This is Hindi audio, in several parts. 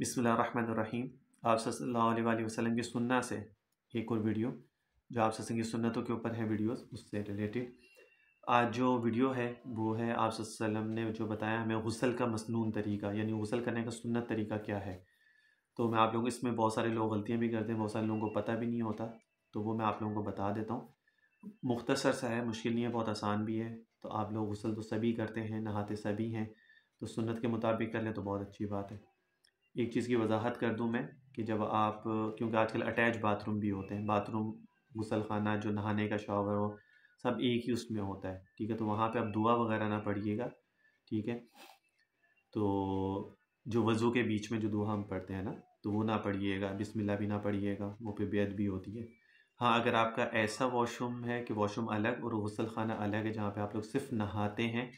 बिसमीम आप वसलम की सुन्ना से एक और वीडियो जो आप सत्संग की सुन्नतों के ऊपर है वीडियोस उससे रिलेटेड आज जो वीडियो है वो है आप वसलम ने जो बताया हमें गसल का मसनून तरीका यानी गसल करने का सुन्नत तरीका क्या है तो मैं आप को इसमें बहुत सारे लोग गलतियाँ भी करते हैं बहुत सारे लोगों को पता भी नहीं होता तो वो मैं आप लोगों को बता देता हूँ मुख्तसर सा है मुश्किल नहीं है बहुत आसान भी है तो आप लोग गसल तो सभी करते हैं नहाते सभी हैं तो सुनत के मुताबिक कर लें तो बहुत अच्छी बात है एक चीज़ की वजाहत कर दूँ मैं कि जब आप क्योंकि आजकल अटैच बाथरूम भी होते हैं बाथरूम गुसल खाना जो नहाने का शॉवर हो सब एक ही उसमें होता है ठीक है तो वहाँ पे आप दुआ वगैरह ना पढ़िएगा ठीक है तो जो वज़ू के बीच में जो दुआ हम पढ़ते हैं ना तो वो ना पढ़िएगा बिस्मिल्लाह भी ना पढ़िएगा वो पे बेद भी होती है हाँ अगर आपका ऐसा वॉशरूम है कि वॉशरूम अलग और गसल खाना अलग है जहाँ पे आप लोग सिर्फ नहाते हैं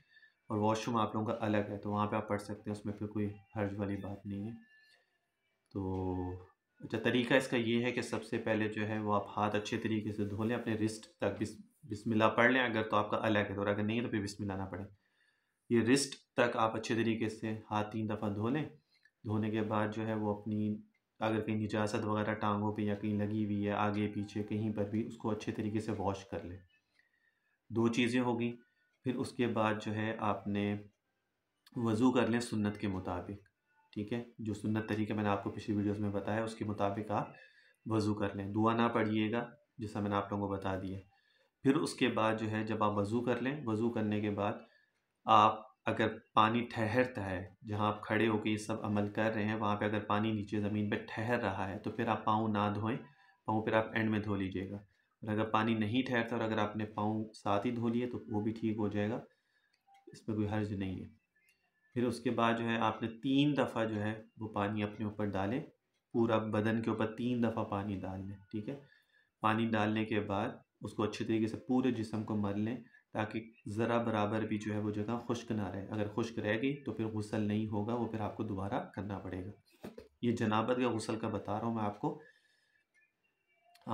और वॉशरूम आप लोगों का अलग है तो वहाँ पे आप पढ़ सकते हैं उसमें फिर कोई हर्ज वाली बात नहीं है तो अच्छा तरीका इसका ये है कि सबसे पहले जो है वो आप हाथ अच्छे तरीके से धो लें अपने रिस्ट तक बिस बिस्मिल्लाह पढ़ लें अगर तो आपका अलग है तो और अगर नहीं है तो फिर बिस्मिल्लाह ना पढ़ें ये रिस्ट तक आप अच्छे तरीके से हाथ तीन दफ़ा धो लें धोने के बाद जो है वो अपनी अगर कहीं निजात वगैरह टांगों पे या कहीं लगी हुई है आगे पीछे कहीं पर भी उसको अच्छे तरीके से वॉश कर लें दो चीज़ें होगी फिर उसके बाद जो है आपने वज़ू कर लें सुन्नत के मुताबिक ठीक है जो सुन्नत तरीके मैंने आपको पिछली वीडियोस में बताया उसके मुताबिक आप वज़ू कर लें दुआ ना पढ़िएगा जैसा मैंने आप लोगों को बता दिया फिर उसके बाद जो है जब आप वज़ू कर लें वज़ू करने के बाद आप अगर पानी ठहरता है जहाँ आप खड़े होकर ये सब अमल कर रहे हैं वहाँ पे अगर पानी नीचे ज़मीन पे ठहर रहा है तो फिर आप पाँव ना धोएं पाँव फिर आप एंड में धो लीजिएगा और अगर पानी नहीं ठहरता और अगर आपने पाँव साथ ही धो लिए तो वो भी ठीक हो जाएगा इसमें कोई हर्ज नहीं है फिर उसके बाद जो है आपने तीन दफ़ा जो है वो पानी अपने ऊपर डालें पूरा बदन के ऊपर तीन दफ़ा पानी डाल लें ठीक है पानी डालने के बाद उसको अच्छे तरीके से पूरे जिसम को मर लें ताकि ज़रा बराबर भी जो है वो जगह खुश्क ना रहे अगर खुश्क रह गई तो फिर गसल नहीं होगा वो फिर आपको दोबारा करना पड़ेगा ये जनाबत का गसल का बता रहा हूँ मैं आपको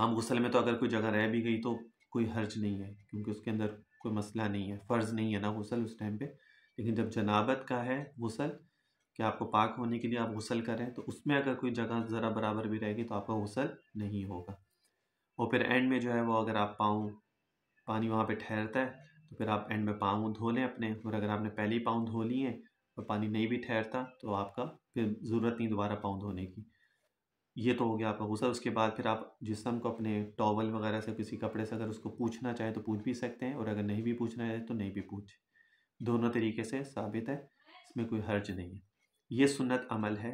आम गसल में तो अगर कोई जगह रह भी गई तो कोई हर्ज नहीं है क्योंकि उसके अंदर कोई मसला नहीं है फ़र्ज़ नहीं है ना गसल उस टाइम पर लेकिन जब जनाबत का है गसल कि आपको पाक होने के लिए आप गसल करें तो उसमें अगर कोई जगह ज़रा बराबर भी रहेगी तो आपका गसल नहीं होगा और फिर एंड में जो है वो अगर आप पाँव पानी वहाँ पे ठहरता है तो फिर आप एंड में पाँव धो लें अपने और अगर आपने पहले ही पाँव धो लिए और पानी नहीं भी ठहरता तो आपका फिर ज़रूरत नहीं दोबारा पाँव धोने की ये तो हो गया आपका गसल उसके बाद फिर आप जिसम को अपने टॉवल वगैरह से किसी कपड़े से अगर उसको पूछना चाहे तो पूछ भी सकते हैं और अगर नहीं भी पूछना चाहे तो नहीं भी पूछें दोनों तरीके से साबित है इसमें कोई हर्ज नहीं है ये सुन्नत अमल है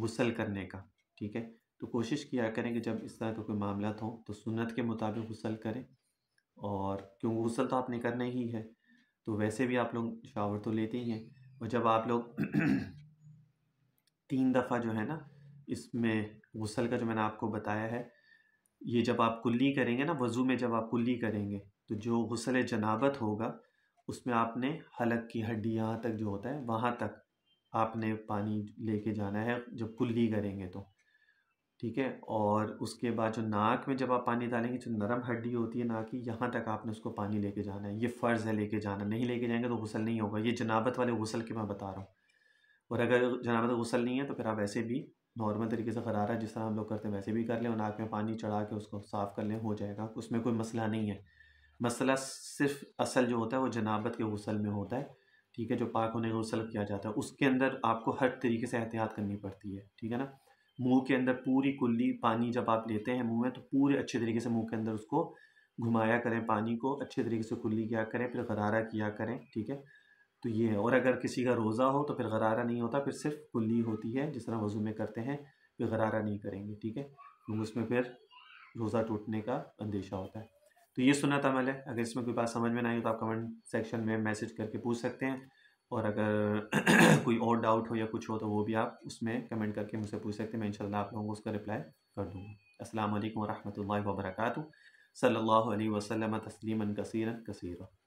गुसल करने का ठीक है तो कोशिश किया करें कि जब इस तरह का कोई मामला हो तो, तो सुन्नत के मुताबिक गुसल करें और क्योंकि गसल तो आपने करना ही है तो वैसे भी आप लोग शावर तो लेते ही हैं और जब आप लोग तीन दफ़ा जो है ना इसमें गुसल का जो मैंने आपको बताया है ये जब आप कुल्ली करेंगे ना वज़ू में जब आप कुल्ली करेंगे तो जो गसल जनाबत होगा उसमें आपने हलक की हड्डी यहाँ तक जो होता है वहाँ तक आपने पानी लेके जाना है जब कुल्ली करेंगे तो ठीक है और उसके बाद जो नाक में जब आप पानी डालेंगे जो नरम हड्डी होती है नाक की यहाँ तक आपने उसको पानी लेके जाना है ये फ़र्ज़ है लेके जाना नहीं लेके जाएंगे तो गसल नहीं होगा ये जनाबत वाले गसल की मैं बता रहा हूँ और अगर जनाबत गसल नहीं है तो फिर आप ऐसे भी नॉर्मल तरीके से गरारा जिस तरह हम लोग करते हैं वैसे भी कर लें और नाक में पानी चढ़ा के उसको साफ़ कर लें हो जाएगा उसमें कोई मसला नहीं है मसला सिर्फ असल जो होता है वो जनाबत के गसल में होता है ठीक है जो पाक होने का गसल किया जाता है उसके अंदर आपको हर तरीके से एहतियात करनी पड़ती है ठीक है ना मुंह के अंदर पूरी कुल्ली पानी जब आप लेते हैं मुंह में तो पूरे अच्छे तरीके से मुंह के अंदर उसको घुमाया करें पानी को अच्छे तरीके से कुल्ली किया करें फिर गरारा किया करें ठीक है तो ये है और अगर किसी का रोज़ा हो तो फिर गरारा नहीं होता फिर सिर्फ कुल्ली होती है जिस तरह वजू में करते हैं फिर गरारा नहीं करेंगे ठीक है क्योंकि उसमें फिर रोज़ा टूटने का अंदेशा होता है तो ये सुना था मैंने अगर इसमें कोई बात समझ में ना आई तो आप कमेंट सेक्शन में मैसेज करके पूछ सकते हैं और अगर कोई और डाउट हो या कुछ हो तो वो भी आप उसमें कमेंट करके मुझसे पूछ सकते हैं मैं इन आप लोगों को उसका रिप्लाई कर दूँगा असल वरहमल वर्क सल्ला वसलम तस्लीमन कसर कसीरा